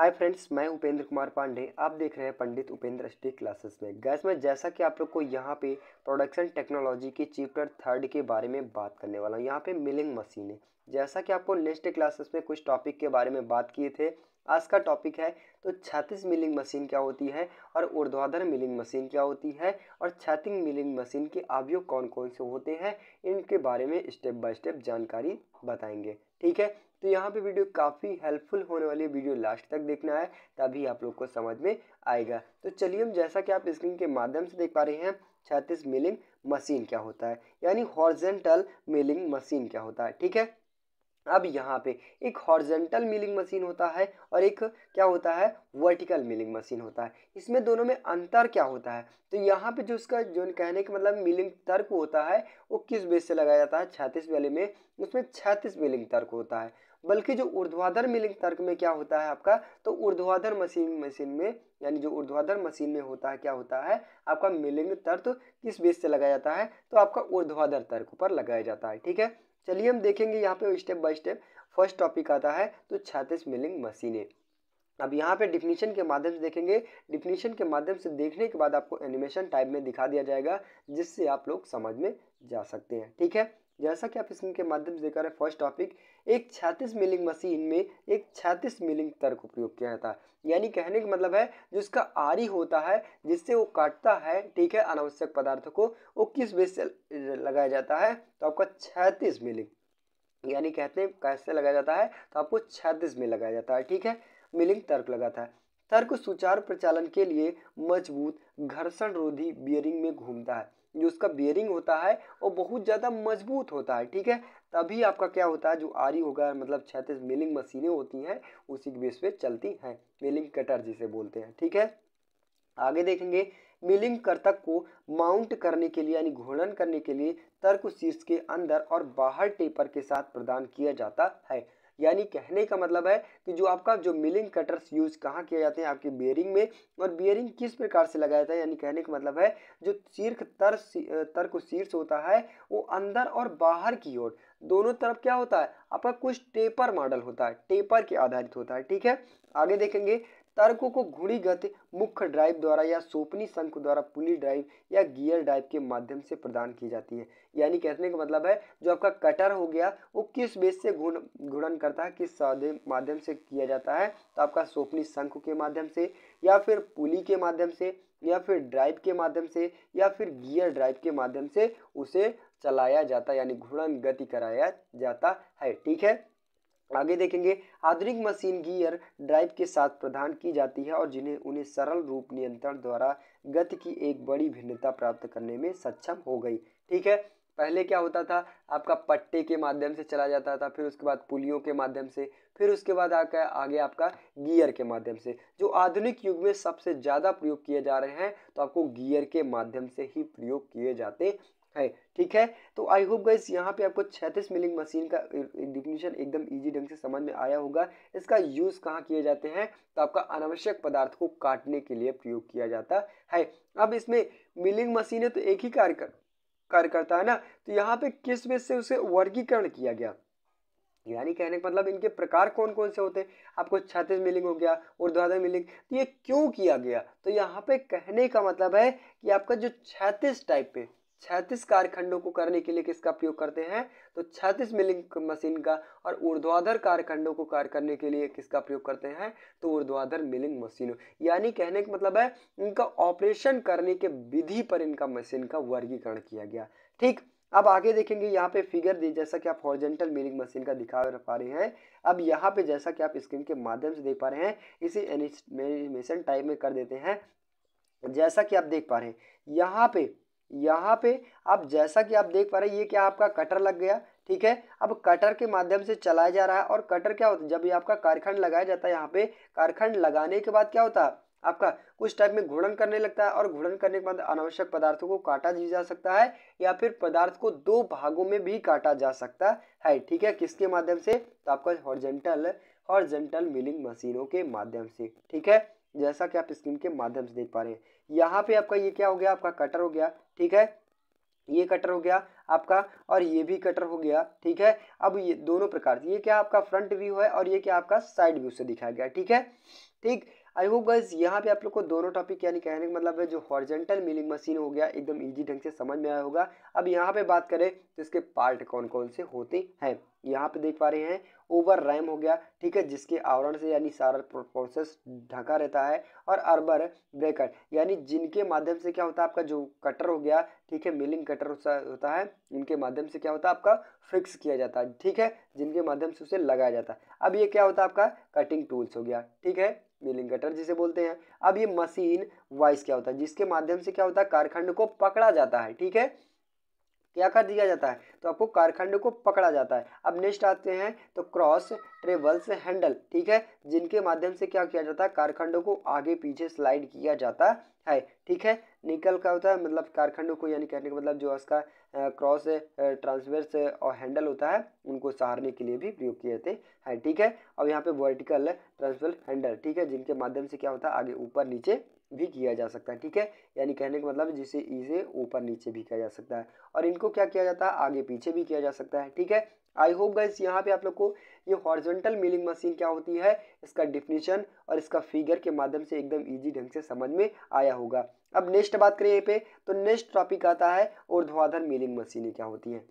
hi friends मैं उपेंद्र कुमार पांडे आप देख रहे हैं पंडित उपेंद्र स्टी क्लासेस में गैस में जैसा कि आप लोग को यहाँ पे प्रोडक्शन टेक्नोलॉजी के चैप्टर थर्ड के बारे में बात करने वाला हूँ यहाँ पे मिलिंग मशीनें जैसा कि आपको नेक्स्ट क्लासेस में कुछ टॉपिक के बारे में बात किए थे आज का टॉपिक है तो छातीस मिलिंग मशीन क्या होती है और ऊर्ध्वाधर मिलिंग मशीन क्या होती है और छाती मिलिंग मशीन के अवयोग कौन कौन से होते हैं इनके बारे में स्टेप बाय स्टेप जानकारी बताएंगे ठीक है तो यहाँ पे वीडियो काफ़ी हेल्पफुल होने वाली वीडियो लास्ट तक देखना है तभी आप लोग को समझ में आएगा तो चलिए हम जैसा कि आप स्क्रीन के माध्यम से देख पा रहे हैं छत्तीस मिलिंग मशीन क्या होता है यानी हॉर्जेंटल मिलिंग मशीन क्या होता है ठीक है अब यहाँ पे एक हॉर्जेंटल मिलिंग मशीन होता है और एक क्या होता है वर्टिकल मिलिंग मशीन होता है इसमें दोनों में अंतर क्या होता है तो यहाँ पे जो उसका जो कहने का मतलब मिलिंग तर्क होता है वो किस बेस से लगाया जाता है छत्तीस वाले में उसमें छत्तीस मिलिंग तर्क होता है बल्कि जो ऊर्ध्वाधर मिलिंग तर्क में क्या होता है आपका तो ऊर्ध्वाधर मशीन मशीन में यानी जो ऊर्ध्वाधर मशीन में होता है क्या होता है आपका मिलिंग तर्क किस बेस से लगाया जाता है तो आपका ऊर्ध्वाधर तर्क पर लगाया जाता है ठीक है चलिए हम देखेंगे यहाँ पे step by step first topic आता है तो छत्तीस मिलिंग मशीनें अब यहाँ पे डिफिनीशन के माध्यम से देखेंगे डिफिनीशन के माध्यम से देखने के बाद आपको एनिमेशन टाइप में दिखा दिया जाएगा जिससे आप लोग समझ में जा सकते हैं ठीक है जैसा कि आप इसमें के माध्यम से देखा रहे फर्स्ट टॉपिक एक छत्तीस मिलिंग मशीन में एक छत्तीस मिलिंग तर को प्रयोग किया जाता है यानी कहने का मतलब है जो इसका आरी होता है जिससे वो काटता है ठीक है अनावश्यक पदार्थों को वो किस बेस से लगाया जाता है तो आपका छत्तीस मिलिंग यानी कहते हैं कैसे लगाया जाता है तो आपको छत्तीस में लगाया जाता है ठीक है मिलिंग तर्क लगाता है तर्क सुचारू प्रचालन के लिए मजबूत घर्षण रोधी बियरिंग में घूमता है जो उसका बियरिंग होता है वो बहुत ज़्यादा मजबूत होता है ठीक है तभी आपका क्या होता है जो आरी होगा मतलब छैतीस मिलिंग मशीनें होती हैं उसी के बेस पे चलती हैं मिलिंग कटर जिसे बोलते हैं ठीक है आगे देखेंगे मिलिंग कर्तक को माउंट करने के लिए यानी घूर्णन करने के लिए तर्क शीर्ष के अंदर और बाहर टेपर के साथ प्रदान किया जाता है यानी कहने का मतलब है कि जो आपका जो मिलिंग कटर्स यूज़ कहाँ किए जाते हैं आपके बियरिंग में और बियरिंग किस प्रकार से लगाया जाता है यानी कहने का मतलब है जो शीर्ख तर तर्क शीर्ष होता है वो अंदर और बाहर की ओर दोनों तरफ क्या होता है आपका कुछ टेपर मॉडल होता है टेपर के आधारित होता है ठीक है आगे देखेंगे तारकों को घूर्णी गति मुख्य ड्राइव द्वारा या सोपनी संख द्वारा पुली ड्राइव या गियर ड्राइव के माध्यम से प्रदान की जाती है यानी कहने का मतलब है जो आपका कटर हो गया वो किस बेस से घूर्ण घूर्णन करता है किस साधे माध्यम से किया जाता है तो आपका सोपनी संख के माध्यम से या फिर पुली के माध्यम से या फिर ड्राइव के माध्यम से या फिर गियर ड्राइव के माध्यम से उसे चलाया जाता यानी घूर्णन गति कराया जाता है ठीक है आगे देखेंगे आधुनिक मशीन गियर ड्राइव के साथ प्रदान की जाती है और जिन्हें उन्हें सरल रूप नियंत्रण द्वारा गति की एक बड़ी भिन्नता प्राप्त करने में सक्षम हो गई ठीक है पहले क्या होता था आपका पट्टे के माध्यम से चला जाता था फिर उसके बाद पुलियों के माध्यम से फिर उसके बाद आकर आगे आपका गियर के माध्यम से जो आधुनिक युग में सबसे ज़्यादा प्रयोग किए जा रहे हैं तो आपको गियर के माध्यम से ही प्रयोग किए जाते है ठीक है तो आई होप गाइस यहाँ पे आपको 36 मिलिंग मशीन का डिफिनेशन एकदम इजी ढंग से समझ में आया होगा इसका यूज़ कहाँ किए जाते हैं तो आपका अनावश्यक पदार्थ को काटने के लिए प्रयोग किया जाता है अब इसमें मिलिंग मशीन है तो एक ही कार्य कर, कार्य करता है ना तो यहाँ पे किस वे से उसे वर्गीकरण किया गया यानी कहने का मतलब इनके प्रकार कौन कौन से होते हैं आपको छत्तीस मिलिंग हो गया और ऊर्ध्वाधर मिलिंग तो ये क्यों किया गया तो यहाँ पे कहने का मतलब है कि आपका जो छत्तीस टाइप पे छत्तीस कारखंडों को करने के लिए किसका प्रयोग करते हैं तो छत्तीस मिलिंग मशीन का और ऊर्ध्वाधर कारखंडों को कार्य करने के लिए किसका प्रयोग करते हैं तो ऊर्ध्वाधर मिलिंग मशीनों यानी कहने का मतलब है इनका ऑपरेशन करने के विधि पर इनका मशीन का वर्गीकरण किया गया ठीक अब आगे देखेंगे यहाँ पे फिगर दी जैसा कि आप हॉर्जेंटल मिलिंग मशीन का दिखा पा रहे हैं अब यहाँ पे जैसा कि आप स्क्रीन के माध्यम से देख पा रहे हैं इसे एनिमेशन टाइप में कर देते हैं जैसा कि आप देख पा रहे हैं यहाँ पे यहाँ पे आप जैसा कि आप देख पा रहे हैं ये क्या आपका कटर लग गया ठीक है अब कटर के माध्यम से चलाया जा रहा है और कटर क्या होता है जब ये आपका कारखंड लगाया जाता है यहाँ पे कारखंड लगाने के बाद क्या होता है आपका कुछ टाइप में घूर्णन करने लगता है और घूर्णन करने के बाद अनावश्यक पदार्थों को काटा जा सकता है या फिर पदार्थ को दो भागों में भी काटा जा सकता है ठीक है किसके माध्यम से तो आपका हॉर्जेंटल हॉर्जेंटल मिलिंग मशीनों के माध्यम से ठीक है जैसा कि आप स्क्रीन के माध्यम से देख पा रहे हैं यहाँ पे आपका ये क्या हो गया आपका कटर हो गया ठीक है ये कटर हो गया आपका और ये भी कटर हो गया ठीक है अब ये दोनों प्रकार ये क्या आपका फ्रंट व्यू है और ये क्या आपका साइड व्यू से दिखाया गया ठीक है ठीक आई होप गाइज यहाँ पे आप लोग को दोनों टॉपिक यानी कहने का मतलब है जो हॉर्जेंटल मिलिंग मशीन हो गया एकदम इजी ढंग से समझ में आया होगा अब यहाँ पे बात करें तो इसके पार्ट कौन कौन से होते हैं यहाँ पे देख पा रहे हैं ओवर रैम हो गया ठीक है जिसके आवरण से यानी सारा प्रोसेस ढका रहता है और अरबर ब्रेकर यानी जिनके माध्यम से क्या होता है आपका जो कटर हो गया ठीक है मिलिंग कटर होता है इनके माध्यम से क्या होता है आपका फिक्स किया जाता है ठीक है जिनके माध्यम से उसे लगाया जाता है अब ये क्या होता है आपका कटिंग टूल्स हो गया ठीक है मिलिंग कटर जिसे बोलते हैं अब ये मशीन वाइस क्या होता है जिसके माध्यम से क्या होता है कारखंड को पकड़ा जाता है ठीक है क्या कर दिया जाता है तो आपको कारखंड को पकड़ा जाता है अब नेक्स्ट आते हैं तो क्रॉस ट्रेवल्स हैंडल ठीक है जिनके माध्यम से क्या किया जाता है कारखंडों को आगे पीछे स्लाइड किया जाता है ठीक है निकल का होता है मतलब कारखंडों को यानी कहने का मतलब जो उसका क्रॉस ट्रांसवर्स और हैंडल होता है उनको सहारने के लिए भी प्रयोग किए जाते हैं ठीक है अब यहाँ पे वर्टिकल ट्रांसवर्स हैंडल ठीक है जिनके माध्यम से क्या होता है आगे ऊपर नीचे भी किया जा सकता है ठीक है यानी कहने का मतलब जिसे इसे ऊपर नीचे भी किया जा सकता है और इनको क्या किया जाता है आगे पीछे भी किया जा सकता है ठीक है आई होप गाइस यहाँ पे आप लोग को ये हॉर्जेंटल मिलिंग मशीन क्या होती है इसका डिफिनीशन और इसका फिगर के माध्यम से एकदम इजी ढंग से समझ में आया होगा अब नेक्स्ट बात करें यहाँ पे तो नेक्स्ट टॉपिक आता है ऊर्ध्वाधर मिलिंग मशीनें क्या होती हैं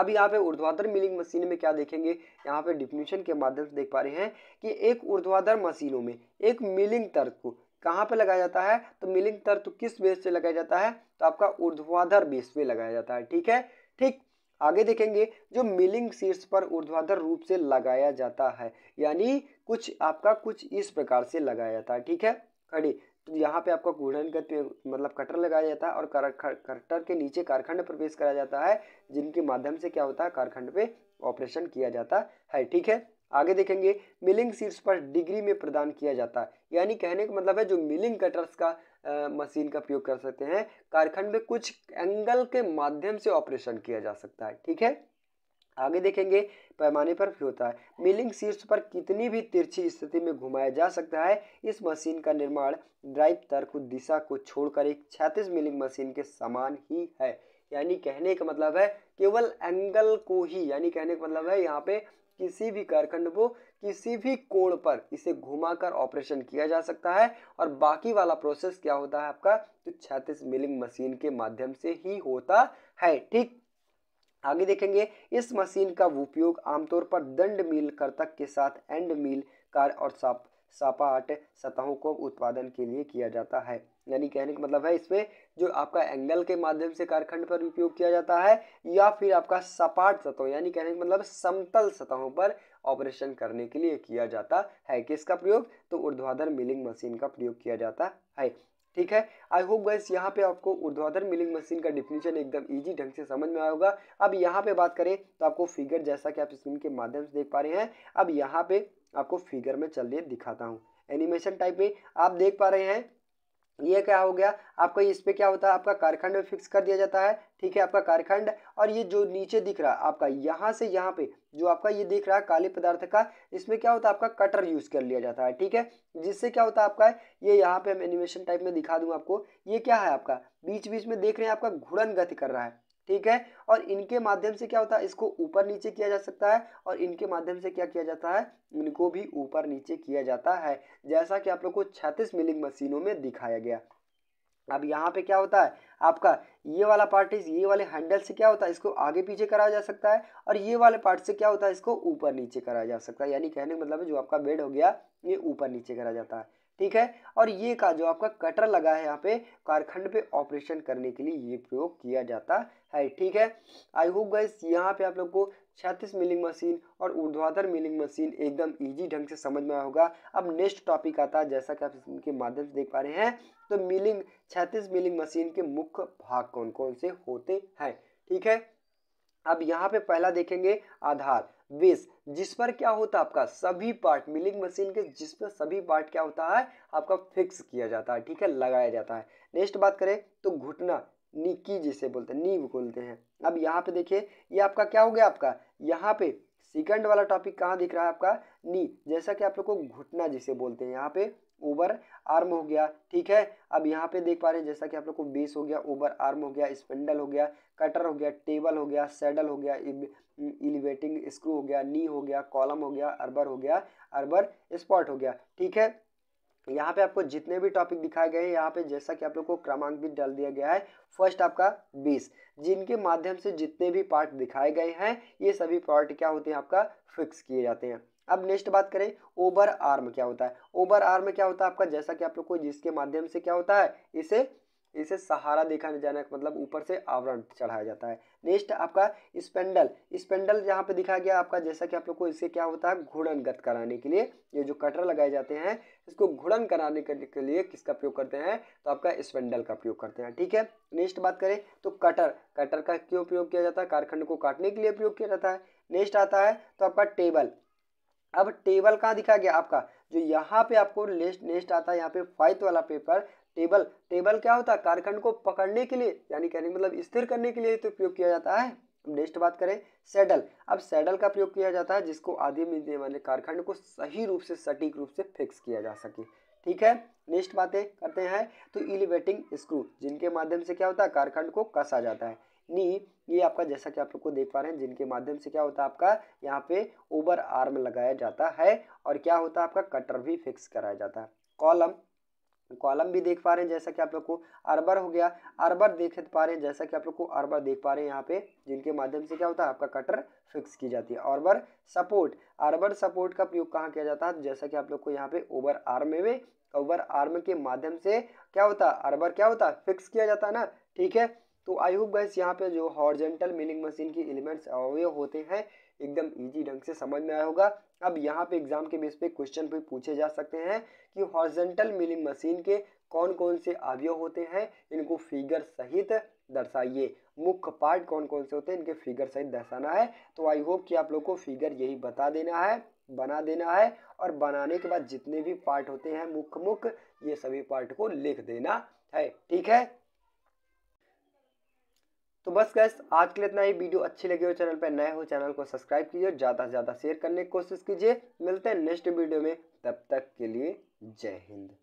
अब यहाँ पे ऊर्ध्वाधर मिलिंग मशीन में क्या देखेंगे यहाँ पे डिफिनीशन के माध्यम से देख पा रहे हैं कि एक ऊर्ध्वाधर मशीनों में एक मिलिंग तर्क को कहाँ पे लगाया जाता है तो मिलिंग तत्व किस बेस से लगाया जाता है तो आपका ऊर्ध्वाधर बेस पे लगाया जाता है ठीक है ठीक आगे देखेंगे जो मिलिंग शीर्ष पर ऊर्ध्वाधर रूप से लगाया जाता है यानी कुछ आपका कुछ इस प्रकार से लगाया जाता है ठीक है खड़ी तो यहाँ पे आपका घूर्णन गति मतलब कटर लगाया जाता है और कटर के नीचे कारखंड प्रवेश कराया जाता है जिनके माध्यम से क्या होता है कारखंड पे ऑपरेशन किया जाता है ठीक है आगे देखेंगे मिलिंग सीट्स पर डिग्री में प्रदान किया जाता है यानी कहने का मतलब है जो मिलिंग कटर्स का आ, मशीन का प्रयोग कर सकते हैं कारखंड में कुछ एंगल के माध्यम से ऑपरेशन किया जा सकता है ठीक है आगे देखेंगे पैमाने पर भी होता है मिलिंग शीर्ष पर कितनी भी तिरछी स्थिति में घुमाया जा सकता है इस मशीन का निर्माण ड्राइव तर्क दिशा को छोड़कर एक छत्तीस मिलिंग मशीन के समान ही है यानी कहने का मतलब है केवल एंगल को ही यानी कहने का मतलब है यहाँ पे किसी भी कारखंड को किसी भी कोण पर इसे घुमाकर ऑपरेशन किया जा सकता है और बाकी वाला प्रोसेस क्या होता है आपका तो छत्तीस मिलिंग मशीन के माध्यम से ही होता है ठीक आगे देखेंगे इस मशीन का उपयोग आमतौर पर दंड मिल कर्तक के साथ एंड मिल कार और साप सापाट सतहों को उत्पादन के लिए किया जाता है यानी कहने का मतलब है इसमें जो आपका एंगल के माध्यम से कारखंड पर उपयोग किया जाता है या फिर आपका सपाट सतहों यानी कहने का मतलब समतल सतहों पर ऑपरेशन करने के लिए किया जाता है किसका प्रयोग तो ऊर्ध्वाधर मिलिंग मशीन का प्रयोग किया जाता है ठीक है आई होप गैस यहाँ पे आपको ऊर्ध्वाधर मिलिंग मशीन का डिफिनेशन एकदम इजी ढंग से समझ में आएगा अब यहाँ पे बात करें तो आपको फिगर जैसा कि आप स्क्रीन के माध्यम से देख पा रहे हैं अब यहाँ पे आपको फिगर में चलिए दिखाता हूँ एनिमेशन टाइप में आप देख पा रहे हैं ये क्या हो गया आपका इस पे क्या होता है आपका कारखंड में फिक्स कर दिया जाता है ठीक है आपका कारखंड और ये जो नीचे दिख रहा है आपका यहाँ से यहाँ पे जो आपका ये दिख रहा है काले पदार्थ का इसमें क्या होता है आपका कटर यूज़ कर लिया जाता है ठीक है जिससे क्या होता है आपका ये यहाँ पे हम एनिमेशन टाइप में दिखा दूँ आपको ये क्या है आपका बीच बीच में देख रहे हैं आपका घुड़न गति कर रहा है ठीक है और इनके माध्यम से क्या होता है इसको ऊपर नीचे किया जा सकता है और इनके माध्यम से क्या किया जाता है इनको भी ऊपर नीचे किया जाता है जैसा कि आप लोग को छत्तीस मिलिंग मशीनों में दिखाया गया अब यहाँ पे क्या होता है आपका ये वाला पार्ट इस ये वाले हैंडल से क्या होता है इसको आगे पीछे कराया जा सकता है और ये वाले पार्ट से क्या होता है इसको ऊपर नीचे कराया जा सकता है यानी कहने का मतलब है जो आपका बेड हो गया ये ऊपर नीचे करा जाता है ठीक है और ये का जो आपका कटर लगा है यहाँ पे कारखंड पे ऑपरेशन करने के लिए ये प्रयोग किया जाता है ठीक है आई होप गाइस यहाँ पे आप लोग को छत्तीस मिलिंग मशीन और ऊर्ध्वाधर मिलिंग मशीन एकदम इजी ढंग से समझ में आया होगा अब नेक्स्ट टॉपिक आता है जैसा कि आप इनके माध्यम से देख पा रहे हैं तो मिलिंग छत्तीस मिलिंग मशीन के मुख्य भाग कौन कौन से होते हैं ठीक है अब यहाँ पे पहला देखेंगे आधार बेस जिस पर क्या होता है आपका सभी पार्ट मिलिंग मशीन के जिस पर सभी पार्ट क्या होता है आपका फिक्स किया जाता है ठीक है लगाया जाता है नेक्स्ट बात करें तो घुटना निकी जिसे बोलते हैं नींव बोलते हैं अब यहाँ पे देखिए ये आपका क्या हो गया आपका यहाँ पे सेकंड वाला टॉपिक कहाँ दिख रहा है आपका नी जैसा कि आप लोग को घुटना जिसे बोलते हैं यहाँ पे ओवर आर्म हो गया ठीक है अब यहाँ पे देख पा रहे हैं जैसा कि आप लोग को बेस हो गया ओवर आर्म हो गया स्पेंडल हो गया कटर हो गया टेबल हो गया सैडल हो गया इलिवेटिंग स्क्रू हो गया नी हो गया कॉलम हो गया अरबर हो गया अरबर स्पॉट हो गया ठीक है यहाँ पे आपको जितने भी टॉपिक दिखाए गए हैं यहाँ पे जैसा कि आप लोग को क्रमांक भी डाल दिया गया है फर्स्ट आपका बीस जिनके माध्यम से जितने भी पार्ट दिखाए गए हैं ये सभी पार्ट क्या होते हैं आपका फिक्स किए जाते हैं अब नेक्स्ट बात करें ओवर आर्म क्या होता है ओवर आर्म क्या होता है आपका जैसा कि आप लोग को जिसके माध्यम से क्या होता है इसे इसे सहारा देखा जाना मतलब ऊपर से आवरण चढ़ाया जाता है नेक्स्ट आपका स्पेंडल स्पेंडल यहाँ पे दिखा गया आपका जैसा कि आप लोग को इसे क्या होता है घुड़नगत कराने के लिए ये जो कटर लगाए जाते हैं इसको घुड़न कराने के लिए किसका प्रयोग करते हैं तो आपका स्पेंडल का प्रयोग करते हैं ठीक है नेक्स्ट बात करें तो कटर कटर का क्यों प्रयोग किया जाता है कारखंड को काटने के लिए प्रयोग किया जाता है नेक्स्ट आता है तो आपका टेबल अब टेबल का दिखा गया आपका जो यहाँ पे आपको लेस्ट नेक्स्ट आता है यहाँ पे फाइथ वाला पेपर टेबल टेबल क्या होता है कारखंड को पकड़ने के लिए यानी कहने मतलब स्थिर करने के लिए तो प्रयोग किया जाता है नेक्स्ट बात करें सैडल अब सैडल का प्रयोग किया जाता है जिसको आधे में वाले कारखंड को सही रूप से सटीक रूप से फिक्स किया जा सके ठीक है नेक्स्ट बातें करते हैं तो इलिवेटिंग स्क्रू जिनके माध्यम से क्या होता है कारखंड को कसा जाता है नी ये आपका जैसा कि आप लोग को देख पा रहे हैं जिनके माध्यम से क्या होता है आपका यहाँ पे ओवर आर्म लगाया जाता है और क्या होता है आपका कटर भी फिक्स कराया जाता है कॉलम कॉलम भी देख पा रहे हैं जैसा कि आप लोग को अरबर हो गया अरबर देख पा रहे हैं जैसा कि आप लोग को अरबर देख पा रहे हैं यहाँ पे जिनके माध्यम से क्या होता है आपका कटर फिक्स की जाती है अरबर सपोर्ट अरबर सपोर्ट का प्रयोग कहाँ किया जाता है जैसा कि आप लोग को यहाँ पे ओवर आर्म में ओवर आर्म के माध्यम से क्या होता है अरबर क्या होता है फिक्स किया जाता है ना ठीक है तो आई होप गाइस यहाँ पे जो हॉर्जेंटल मिलिंग मशीन की एलिमेंट्स अवयव होते हैं एकदम इजी ढंग से समझ में आया होगा अब यहाँ पे एग्जाम के बेस पे क्वेश्चन भी पूछे जा सकते हैं कि हॉर्जेंटल मिलिंग मशीन के कौन कौन से अवयव होते हैं इनको फिगर सहित दर्शाइए मुख्य पार्ट कौन कौन से होते हैं इनके फिगर सहित दर्शाना है तो आई होप कि आप लोग को फिगर यही बता देना है बना देना है और बनाने के बाद जितने भी पार्ट होते हैं मुख्य मुख्य ये सभी पार्ट को लिख देना है ठीक है तो बस गैस आज के लिए इतना ही वीडियो अच्छी लगी हो चैनल पर नए हो चैनल को सब्सक्राइब कीजिए और ज़्यादा से ज़्यादा शेयर करने की कोशिश कीजिए मिलते हैं नेक्स्ट वीडियो में तब तक के लिए जय हिंद